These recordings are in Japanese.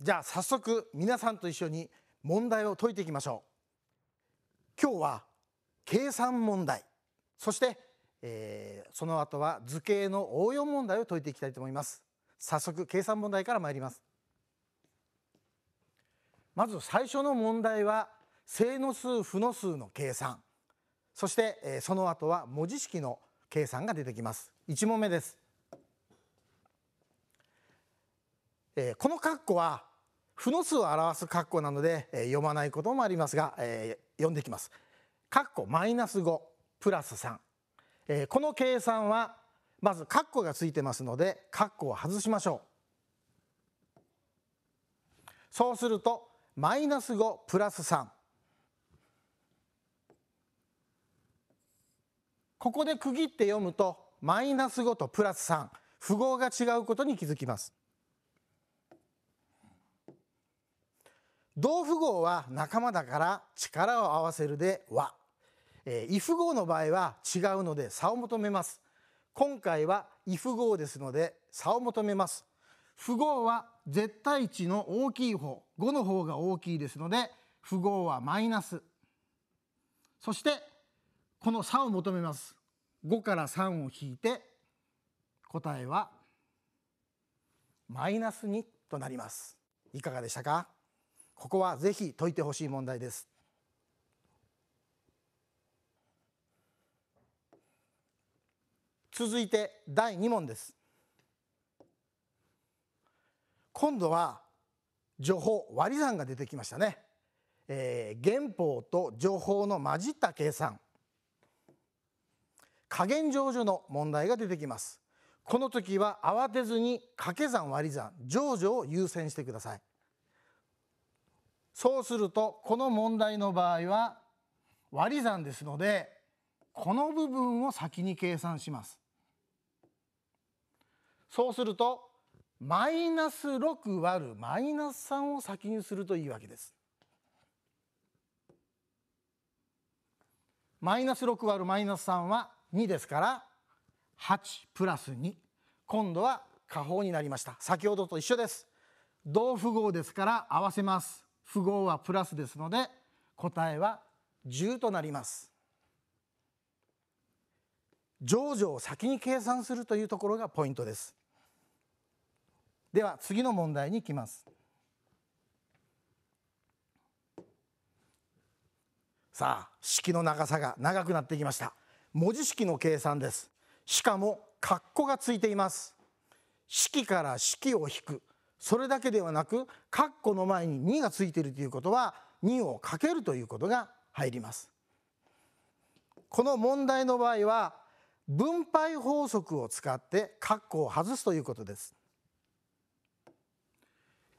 じゃあ早速皆さんと一緒に問題を解いていきましょう今日は計算問題そして、えー、その後は図形の応用問題を解いていきたいと思います早速計算問題から参りますまず最初の問題は正の数負の数の計算そして、えー、その後は文字式の計算が出てきます一問目ですえこの括弧は負の数を表す括弧なので、え読まないこともありますが、え読んでいきます。括弧マイナス5プラス3、えこの計算はまず括弧がついてますので括弧を外しましょう。そうするとマイナス5プラス3ここで区切って読むとマイナス5とプラス3符号が違うことに気づきます。同符号は仲間だから力を合わせるで和。え異符号の場合は違うので差を求めます。今回は異符号ですので差を求めます。符号は絶対値の大きい方、5の方が大きいですので符号はマイナス。そしてこの差を求めます。5から3を引いて答えはマイナス2となります。いかがでしたかここはぜひ解いてほしい問題です続いて第2問です今度は情報割り算が出てきましたね、えー、原法と情報の混じった計算加減乗除の問題が出てきますこの時は慌てずに掛け算割り算乗除を優先してくださいそうするとこの問題の場合は割り算ですのでこの部分を先に計算します。そうするとマイナス6割るマイナス3を先にするといいわけです。マイナス6割るマイナス3は2ですから8プラス2今度は下方になりました先ほどと一緒です同符号ですから合わせます符号はプラスですので答えは10となります。上場を先に計算するというところがポイントです。では次の問題に行きます。さあ式の長さが長くなってきました。文字式の計算です。しかも括弧がついています。式から式を引く。それだけではなく括弧の前に2がついているということは2をかけるということが入ります。この問題の場合は分配法則を使って括弧を外すということです。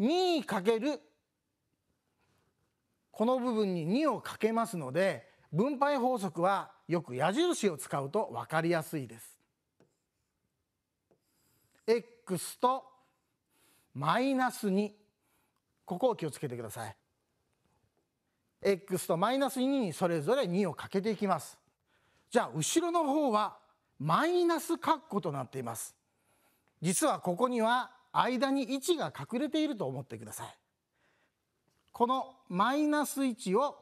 2かけるこの部分に2をかけますので分配法則はよく矢印を使うと分かりやすいです。x とマイナス2ここを気をつけてください x とマイナス2にそれぞれ2をかけていきますじゃあ後ろの方はマイナス括弧となっています実はここには間に1が隠れていると思ってくださいこのマイナス1を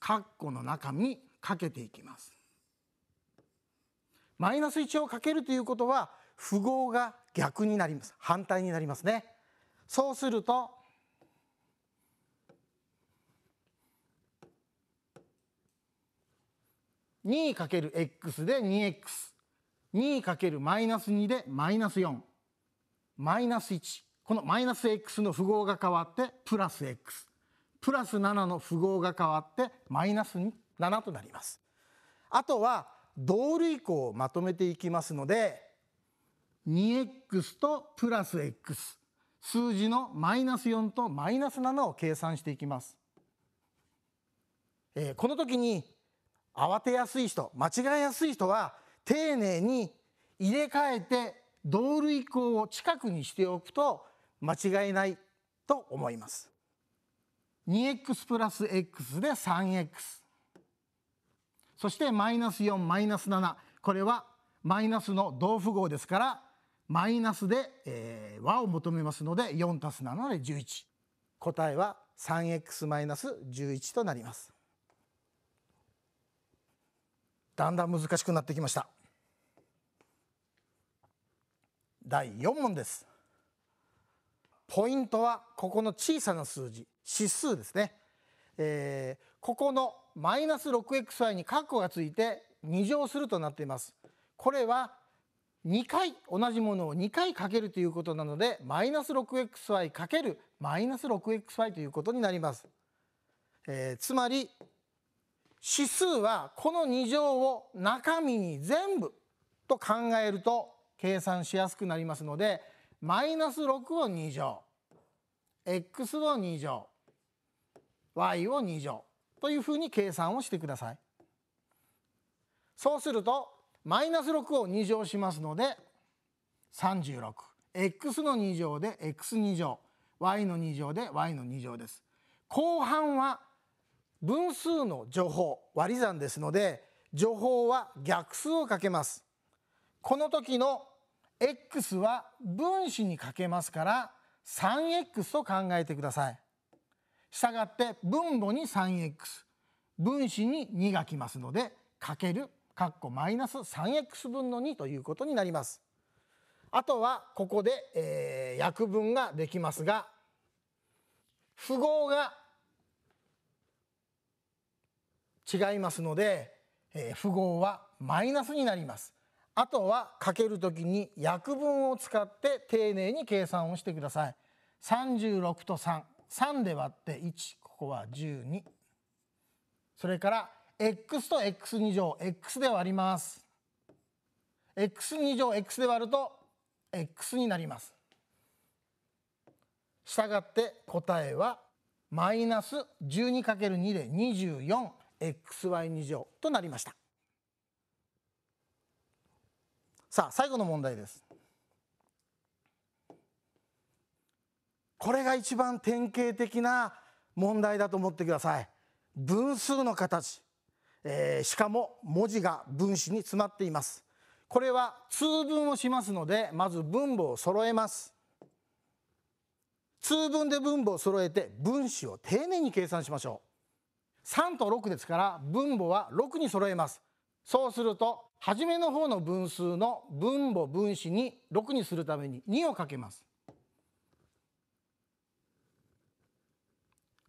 括弧の中にかけていきますマイナス1をかけるということは符号が逆になります反対になりますねそうすると2かける x で 2x2 かけるマイナス2でマイナス4マイナス1このマイナス x の符号が変わってプラス x プラス7の符号が変わってマイナス7となりますあとは同類項をまとめていきますので 2x とプラス x 数字のマイナス4とマイナス7を計算していきます。えー、この時に慌てやすい人間違えやすい人は丁寧に入れ替えて同類項を近くにしておくと間違いないと思います。2x プラス x で 3x そしてマイナス4マイナス7これはマイナスの同符号ですからマイナスで、えー、和を求めますので4たす7で11答えは 3x-11 となりますだんだん難しくなってきました第4問ですポイントはここの小さな数字指数ですね、えー、ここのマイナス 6xy に括弧がついて2乗するとなっていますこれは2回同じものを2回かけるということなのでマイナス 6xy かけるマイナス 6xy ということになります。えー、つまり指数はこの2乗を中身に全部と考えると計算しやすくなりますのでマイナス6を2乗 x を2乗 y を2乗というふうに計算をしてください。そうするとマイナス6を2乗しますので 36x の2乗で x2 乗 y の2乗で y の2乗です。後半は分数の除法割り算ですので除法は逆数をかけます。この時の x は分子にかけますから 3x と考えてください。したがって分母に 3x 分子に2がきますのでかけるかっこマイナス 3x 分の2ということになります。あとはここで、えー、約分ができますが符号が違いますので、えー、符号はマイナスになります。あとはかけるときに約分を使って丁寧に計算をしてください。36と33で割って1ここは12それから x と x2 乗 x で割ります x 二乗 x で割ると x になりますしたがって答えはマイナス 12×2 で 24xy2 乗となりましたさあ最後の問題ですこれが一番典型的な問題だと思ってください分数の形えー、しかも文字が分子に詰まっていますこれは通分をしますのでまず分母を揃えます通分で分母を揃えて分子を丁寧に計算しましょう3と6ですから分母は6に揃えますそうすると初めの方の分数の分母分子に6にするために2をかけます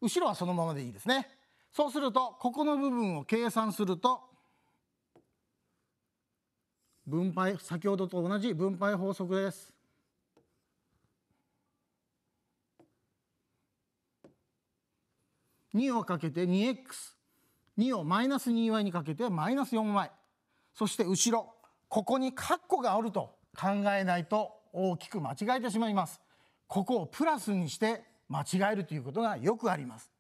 後ろはそのままでいいですねそうするとここの部分を計算すると分配先ほどと同じ分配法則です。2をかけて 2x2 をマイナス 2y にかけてマイナス 4y そして後ろここに括弧があると考えないと大きく間違えてしまいますここをプラスにして間違えるということがよくあります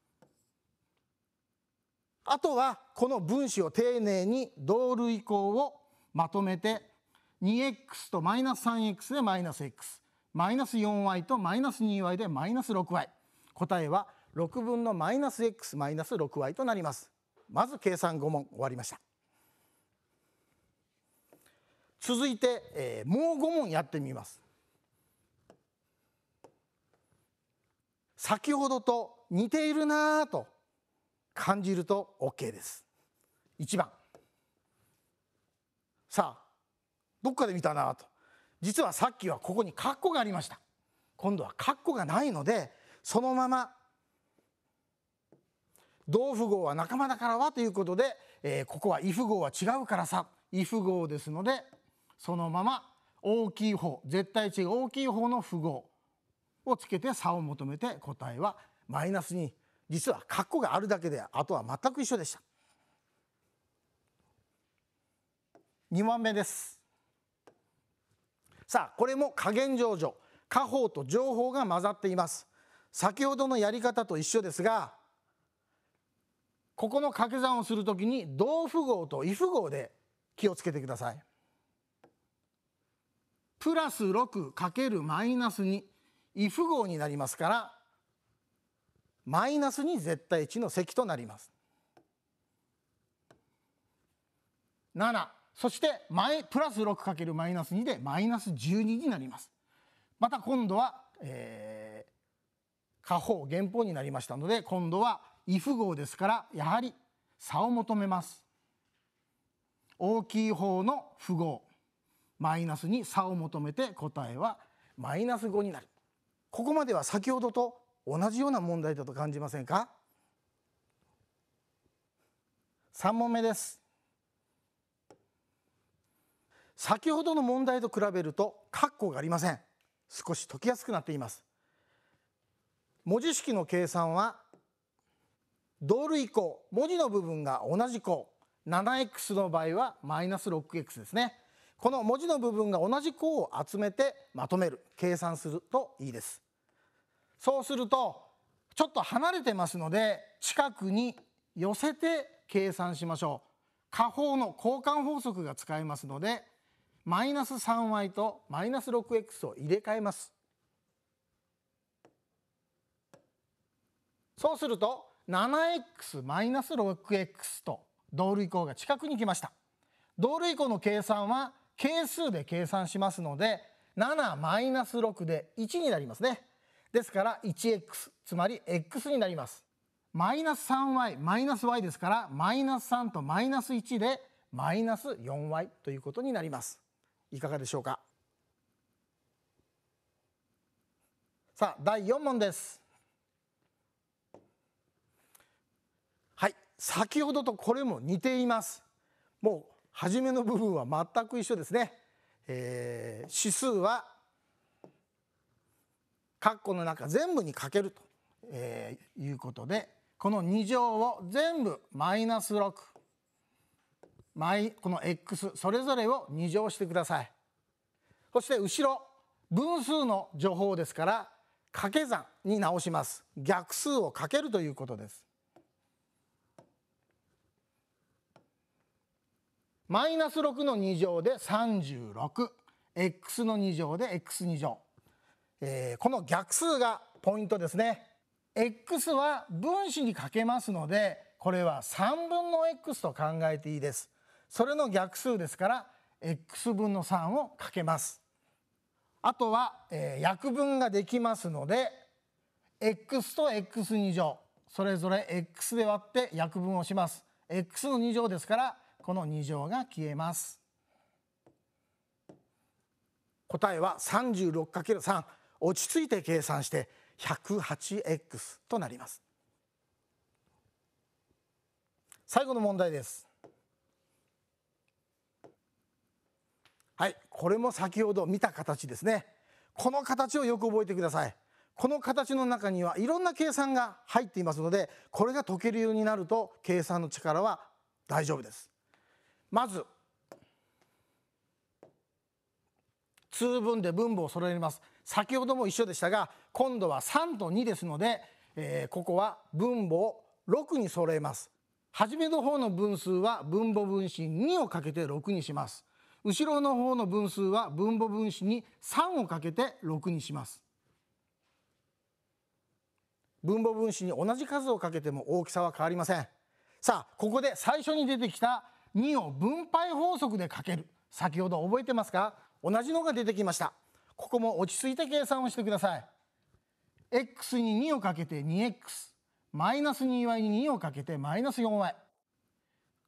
あとはこの分子を丁寧に同類項をまとめて 2x と -3x でマイナス x マイナス 4y とマイナス 2y でマイナス 6y 答えは6分のマイナス x マイナス 6y となりますまず計算5問終わりました続いて、えー、もう5問やってみます先ほどと似ているなと感じると OK です1番さあどっかで見たなと実はさっきはここに括弧がありました今度は括弧がないのでそのまま同符号は仲間だからはということで、えー、ここは異符号は違うからさ異符号ですのでそのまま大きい方絶対値が大きい方の符号をつけて差を求めて答えはマイナスに実は括弧があるだけであとは全く一緒でした2番目ですさあこれも加減上場加法と情報が混ざっています先ほどのやり方と一緒ですがここの掛け算をするときに同符号と異符号で気をつけてくださいプラス6るマイナス2異符号になりますからマイナスに絶対値の積となります。7そして前プラス 6× マイナス2でマイナス12になります。また今度は、えー、下方減法になりましたので今度は異符号ですからやはり差を求めます。大きい方の符号マイナスに差を求めて答えはマイナス5になる。ここまでは先ほどと同じような問題だと感じませんか3問目です先ほどの問題と比べると括弧がありません少し解きやすくなっています文字式の計算は同類項文字の部分が同じ項 7x の場合はマイナス 6x ですねこの文字の部分が同じ項を集めてまとめる計算するといいですそうするとちょっと離れてますので近くに寄せて計算しましょう。下方の交換法則が使えますのでマイナス 3y とマイナス 6x を入れ替えます。そうすると 7x マイナス 6x と同類項が近くに来ました。同類項の計算は係数で計算しますので7マイナス6で1になりますね。ですから 1x つまり x になります。マイナス 3y マイナス y ですからマイナス3とマイナス1でマイナス 4y ということになります。いかがでしょうかさあ第4問です。はい先ほどとこれも似ています。もう初めの部分は全く一緒ですね。えー、指数は括弧の中全部にかけると、えー、いうことでこの2乗を全部マイナス6マイこの x それぞれを2乗してくださいそして後ろ分数の除法ですから掛け算に直します逆数をかけるということですマイナス6の2乗で 36x の2乗で x2 乗えー、この逆数がポイントですね。x は分子にかけますのでこれは3分の x と考えていいです。それの逆数ですから x 分の3をかけます。あとは、えー、約分ができますので x と x2 乗それぞれ x で割って約分をします。x の2乗ですからこの2乗が消えます。答えは三十六 36×3。落ち着いて計算して 108x となります最後の問題ですはいこれも先ほど見た形ですねこの形をよく覚えてくださいこの形の中にはいろんな計算が入っていますのでこれが解けるようになると計算の力は大丈夫ですまず通分で分母を揃えます先ほども一緒でしたが今度は3と2ですので、えー、ここは分母を6に揃えます。初めの方の分数は分母分子2をかけて6にします。後ろの方の分数は分母分子に3をかけて6にします。分母分子に同じ数をかけても大きさは変わりません。さあここで最初に出てきた2を分配法則でかける先ほど覚えてますか同じのが出てきましたここも落ち着いて計算をしてください。x に2をかけて 2x マイナス 2y に2をかけてマイナス 4y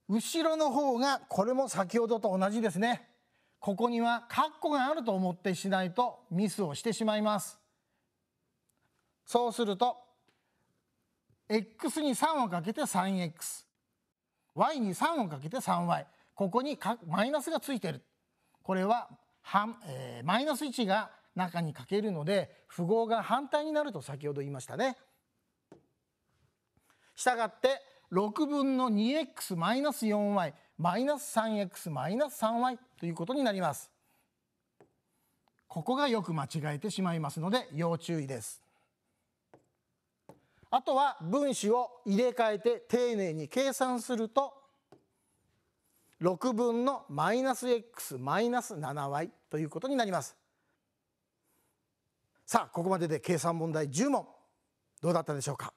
後ろの方がこれも先ほどと同じですねここには括弧があると思ってしないとミスをしてしまいますそうすると x に3をかけて 3xy に3をかけて 3y ここにマイナスがついてるこれは半えー、マイナス1が中にかけるので符号が反対になると先ほど言いましたね。したがって6分の 2x マイナス 4y マイナス 3x マイナス 3y ということになります。ここがよく間違えてしまいますので要注意です。あとは分子を入れ替えて丁寧に計算すると6分のマイナス x マイナス 7y ということになりますさあここまでで計算問題10問どうだったでしょうか